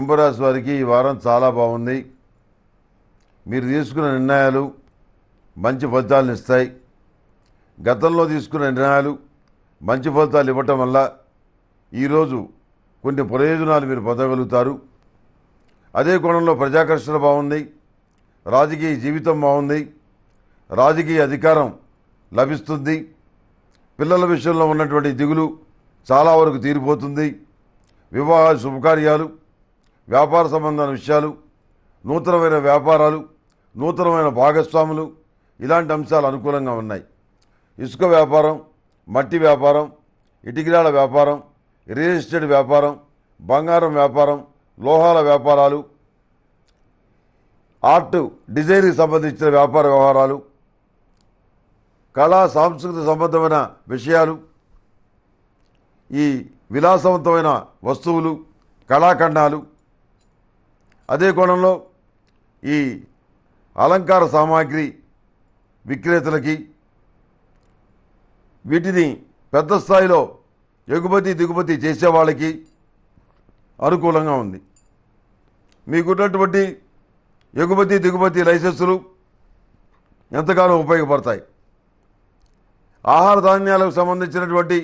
కుంభరాశి వారికి ఈ వారం చాలా బాగుంది మీరు తీసుకున్న నిర్ణయాలు మంచి ఫలితాలను ఇస్తాయి గతంలో తీసుకున్న నిర్ణయాలు మంచి ఫలితాలు ఇవ్వటం వల్ల ఈరోజు కొన్ని ప్రయోజనాలు మీరు పొందగలుగుతారు అదే కోణంలో ప్రజాకర్షణ బాగుంది రాజకీయ జీవితం బాగుంది రాజకీయ అధికారం లభిస్తుంది పిల్లల విషయంలో ఉన్నటువంటి దిగులు చాలా వరకు తీరిపోతుంది వివాహ శుభకార్యాలు వ్యాపార సంబంధమైన విషయాలు నూతనమైన వ్యాపారాలు నూతనమైన భాగస్వాములు ఇలాంటి అంశాలు అనుకూలంగా ఉన్నాయి ఇసుక వ్యాపారం మట్టి వ్యాపారం ఇటికిరాల వ్యాపారం రియల్ ఎస్టేట్ వ్యాపారం బంగారం వ్యాపారం లోహాల వ్యాపారాలు ఆర్ట్ డిజైన్కి సంబంధించిన వ్యాపార వ్యవహారాలు కళా సాంస్కృతిక సంబంధమైన విషయాలు ఈ విలాసవంతమైన వస్తువులు కళాఖండాలు అదే కోణంలో ఈ అలంకార సామాగ్రి విక్రేతలకి వీటిని పెద్ద స్థాయిలో ఎగుమతి దిగుమతి చేసేవాళ్ళకి అనుకూలంగా ఉంది మీకున్నటువంటి ఎగుమతి దిగుమతి లైసెన్సులు ఎంతగానో ఉపయోగపడతాయి ఆహార ధాన్యాలకు సంబంధించినటువంటి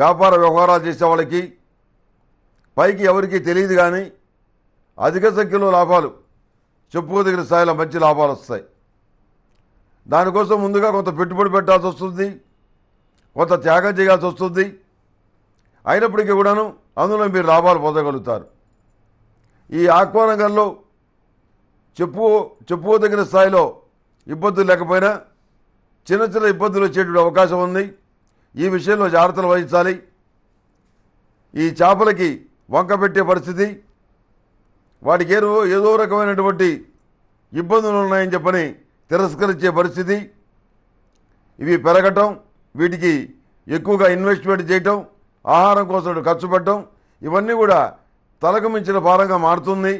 వ్యాపార వ్యవహారాలు చేసే వాళ్ళకి పైకి ఎవరికీ తెలియదు కానీ అధిక సంఖ్యలో లాభాలు చెప్పుకోదగిన స్థాయిలో మంచి లాభాలు వస్తాయి దానికోసం ముందుగా కొంత పెట్టుబడి పెట్టాల్సి వస్తుంది కొంత త్యాగం చేయాల్సి వస్తుంది అయినప్పటికీ కూడాను అందులో మీరు లాభాలు పొందగలుగుతారు ఈ ఆహ్వానంలో చెప్పు చెప్పుకోదగిన స్థాయిలో ఇబ్బందులు లేకపోయినా చిన్న చిన్న ఇబ్బందులు వచ్చేటువంటి అవకాశం ఉంది ఈ విషయంలో జాగ్రత్తలు వహించాలి ఈ చేపలకి వంక పెట్టే పరిస్థితి వాటికి ఏదో ఏదో రకమైనటువంటి ఇబ్బందులు ఉన్నాయని చెప్పని తిరస్కరించే పరిస్థితి ఇవి పెరగటం వీటికి ఎక్కువగా ఇన్వెస్ట్మెంట్ చేయటం ఆహారం కోసం ఖర్చు పెట్టడం ఇవన్నీ కూడా తలకు మించిన భారంగా మారుతుంది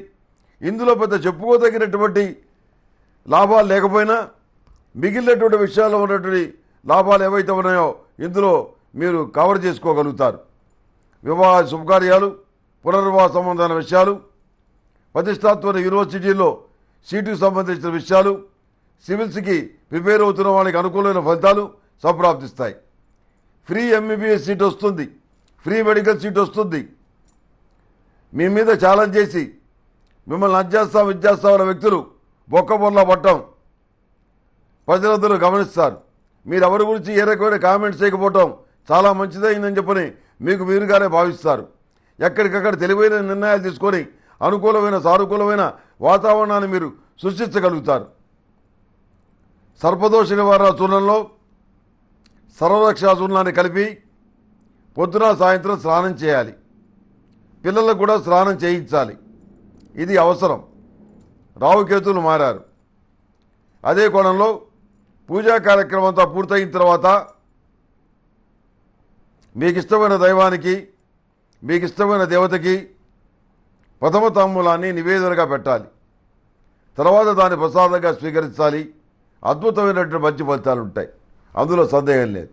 ఇందులో పెద్ద చెప్పుకోదగినటువంటి లాభాలు లేకపోయినా మిగిలినటువంటి విషయాల్లో ఉన్నటువంటి లాభాలు ఏవైతే ఉన్నాయో ఇందులో మీరు కవర్ చేసుకోగలుగుతారు వివాహ శుభకార్యాలు పునర్వాస సంబంధమైన విషయాలు ప్రతిష్టాత్మక యూనివర్సిటీల్లో సీటుకు సంబంధించిన విషయాలు సివిల్స్కి ప్రిపేర్ అవుతున్న వాళ్ళకి అనుకూలమైన ఫలితాలు సంప్రాప్తిస్తాయి ఫ్రీ ఎంబీబీఎస్ సీట్ వస్తుంది ఫ్రీ మెడికల్ సీట్ వస్తుంది మీ మీద ఛాలెంజ్ చేసి మిమ్మల్ని అధ్యాస్తాం విద్యాస్తామన్న వ్యక్తులు బొక్కబొల్ల పట్టం ప్రజలందరూ గమనిస్తారు మీరు ఎవరి గురించి ఏ రకమైన కామెంట్స్ చేయకపోవటం చాలా మంచిదైందని చెప్పని మీకు మీరుగానే భావిస్తారు ఎక్కడికక్కడ తెలివైన నిర్ణయాలు తీసుకొని అనుకూలమైన సానుకూలమైన వాతావరణాన్ని మీరు సృష్టించగలుగుతారు సర్పదోష నివారణ చూర్ణంలో సర్వరక్షా చూర్ణాన్ని కలిపి పొద్దున సాయంత్రం స్నానం చేయాలి పిల్లలకు కూడా స్నానం చేయించాలి ఇది అవసరం రావుకేతులు మారారు అదే కోణంలో పూజా కార్యక్రమం అంతా పూర్తయిన తర్వాత మీకు ఇష్టమైన దైవానికి మీకు ఇష్టమైన దేవతకి ప్రథమ తమ్ములాన్ని నివేదనగా పెట్టాలి తర్వాత దాన్ని ప్రసాదంగా స్వీకరించాలి అద్భుతమైనటువంటి మంచి ఫలితాలు ఉంటాయి అందులో సందేహం లేదు